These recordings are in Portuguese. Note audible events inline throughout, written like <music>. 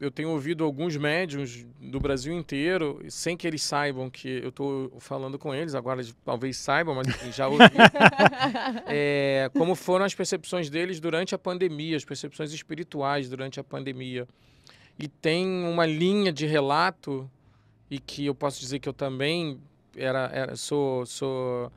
eu tenho ouvido alguns médiums do Brasil inteiro, sem que eles saibam que eu estou falando com eles, agora talvez saibam, mas já ouvi. <laughs> é, como foram as percepções deles durante a pandemia, as percepções espirituais durante a pandemia. E tem uma linha de relato, e que eu posso dizer que eu também era, era sou, sou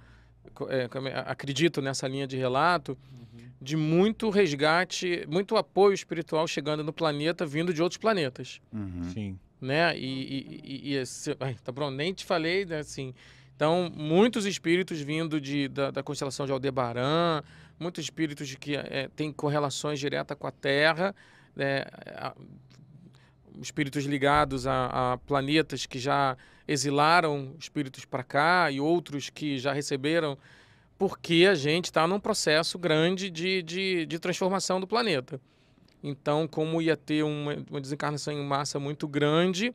é, é acredito nessa linha de relato, uhum. de muito resgate, muito apoio espiritual chegando no planeta, vindo de outros planetas. Uhum. Sim. Né? E, e, e, e esse, ai, tá bom, nem te falei, né, assim. Então, muitos espíritos vindo de, da, da constelação de Aldebaran, muitos espíritos que é, têm correlações diretas com a Terra, né? espíritos ligados a, a planetas que já exilaram espíritos para cá e outros que já receberam, porque a gente está num processo grande de, de, de, transformação do planeta. Então, como ia ter uma, uma desencarnação em massa muito grande,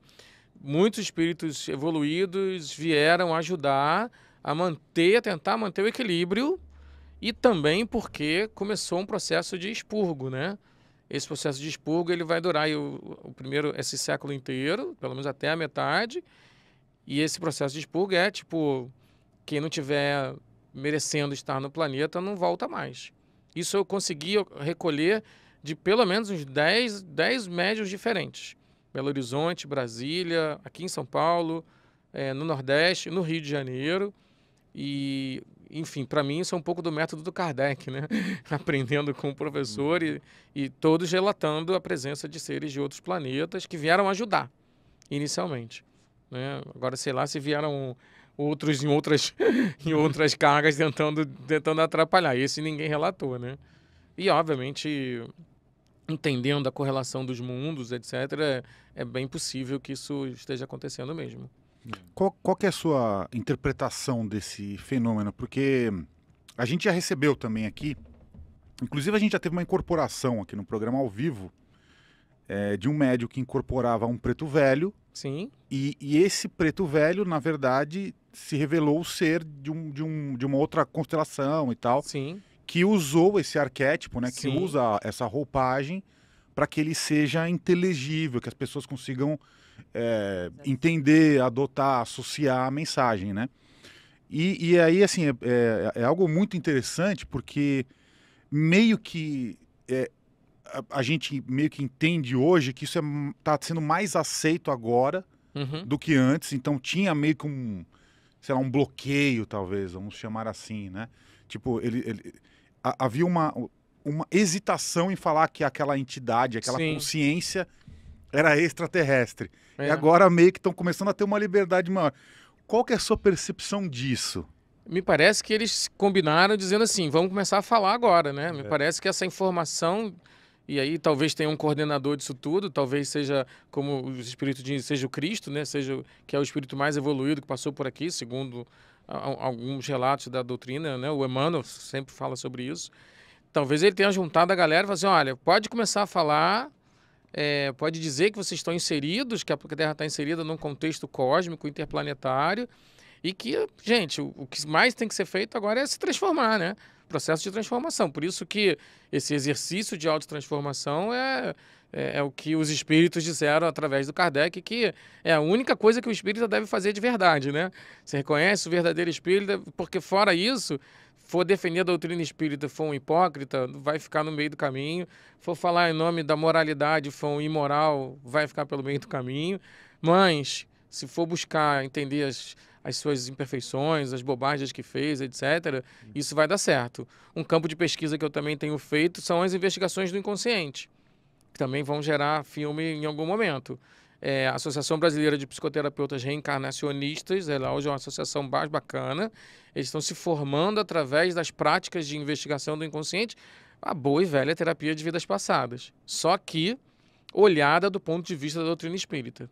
muitos espíritos evoluídos vieram ajudar a manter, a tentar manter o equilíbrio e também porque começou um processo de expurgo, né? esse processo de expurgo ele vai durar o, o, primeiro esse século inteiro, pelo menos até a metade. E esse processo de expurgo é tipo quem não tiver merecendo estar no planeta não volta mais. Isso eu consegui recolher de pelo menos uns 10, 10 médios diferentes. Belo Horizonte, Brasília, aqui em São Paulo, é, no Nordeste, no Rio de Janeiro. E enfim, para mim isso é um pouco do método do Kardec, né? Uhum. <laughs> Aprendendo com o professor e, uhum. e todos relatando a presença de seres de outros planetas que vieram ajudar inicialmente. Né? Agora, sei lá se vieram outros em outras, <laughs> em outras <laughs> cargas tentando, tentando atrapalhar. Esse ninguém relatou, né? E, obviamente, entendendo a correlação dos mundos, etc., é, é bem possível que isso esteja acontecendo mesmo. Qual, qual é a sua interpretação desse fenômeno? Porque a gente já recebeu também aqui, inclusive a gente já teve uma incorporação aqui no programa ao vivo é, de um médio que incorporava um preto velho. Sim. E, e, esse preto velho, na verdade, se revelou ser de, um, de, um, de uma outra constelação e tal. Sim. Que usou esse arquétipo, né? Sim. Que usa essa roupagem para que ele seja inteligível, que as pessoas consigam é, entender, adotar, associar a mensagem, né? E, e aí, assim, é, é, é, algo muito interessante porque meio que é, a, a, gente meio que entende hoje que isso está é, sendo mais aceito agora uhum. do que antes. Então tinha meio que um, sei lá, um bloqueio, talvez, vamos chamar assim, né? Tipo, ele, ele a, havia uma, uma hesitação em falar que aquela entidade, aquela Sim. consciência era extraterrestre. É. E agora meio que estão começando a ter uma liberdade maior. Qual que é a sua percepção disso? Me parece que eles combinaram dizendo assim, vamos começar a falar agora, né? É. Me parece que essa informação e aí talvez tenha um coordenador disso tudo, talvez seja como o espírito de seja o Cristo, né? Seja que é o espírito mais evoluído que passou por aqui, segundo alguns relatos da doutrina, né? O Emmanuel sempre fala sobre isso. Talvez ele tenha juntado a galera e falou assim, olha, pode começar a falar é, pode dizer que vocês estão inseridos, que a Terra está inserida num contexto cósmico, interplanetário, e que, gente, o, o, que mais tem que ser feito agora é se transformar, né? Processo de transformação. Por isso que esse exercício de autotransformação é, é, é o que os espíritos disseram através do Kardec, que é a única coisa que o espírita deve fazer de verdade, né? Você reconhece o verdadeiro espírito porque fora isso, for defender a doutrina espírita for um hipócrita, vai ficar no meio do caminho. For falar em nome da moralidade for um imoral, vai ficar pelo meio do caminho. Mas, se for buscar entender as, as suas imperfeições, as bobagens que fez, etc., isso vai dar certo. Um campo de pesquisa que eu também tenho feito são as investigações do inconsciente, que também vão gerar filme em algum momento é, a Associação Brasileira de Psicoterapeutas Reencarnacionistas, ela hoje é uma associação mais bacana. Eles estão se formando através das práticas de investigação do inconsciente, a boa e velha terapia de vidas passadas. Só que olhada do ponto de vista da doutrina espírita.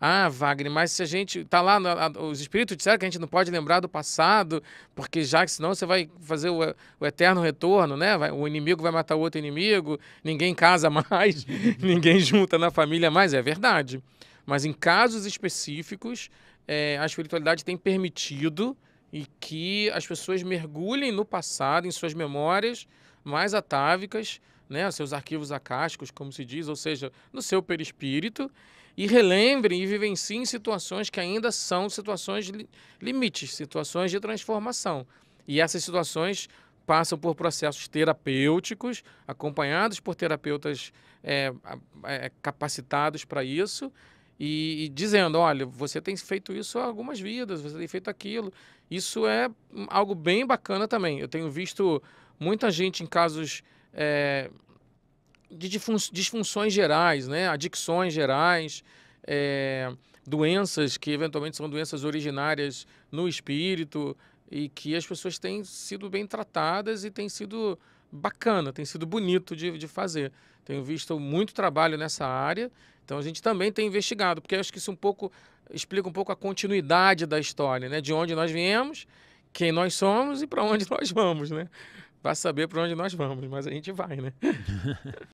Ah, Wagner, mas se a gente. Tá lá, os espíritos disseram que a gente não pode lembrar do passado, porque já que senão você vai fazer o, o eterno retorno, né? Vai, o inimigo vai matar o outro inimigo, ninguém casa <laughs> mais, ninguém junta na família mais. É verdade. Mas em casos específicos, é, a espiritualidade tem permitido e que as pessoas mergulhem no passado, em suas memórias mais atávicas, né, seus arquivos acásticos, como se diz, ou seja, no seu perispírito, e relembrem e vivenciem situações que ainda são situações li limites, situações de transformação. E essas situações passam por processos terapêuticos, acompanhados por terapeutas é, é, capacitados para isso, e, e, dizendo: olha, você tem feito isso há algumas vidas, você tem feito aquilo. Isso é algo bem bacana também. Eu tenho visto muita gente em casos é, de disfunções gerais, né? adicções gerais, é, doenças que eventualmente são doenças originárias no espírito e que as pessoas têm sido bem tratadas e tem sido bacana, tem sido bonito de, de fazer. Tenho visto muito trabalho nessa área, então a gente também tem investigado, porque acho que isso um pouco explica um pouco a continuidade da história, né? De onde nós viemos, quem nós somos e para onde <laughs> nós vamos, né? Vai saber para onde nós vamos, mas a gente vai, né? <laughs>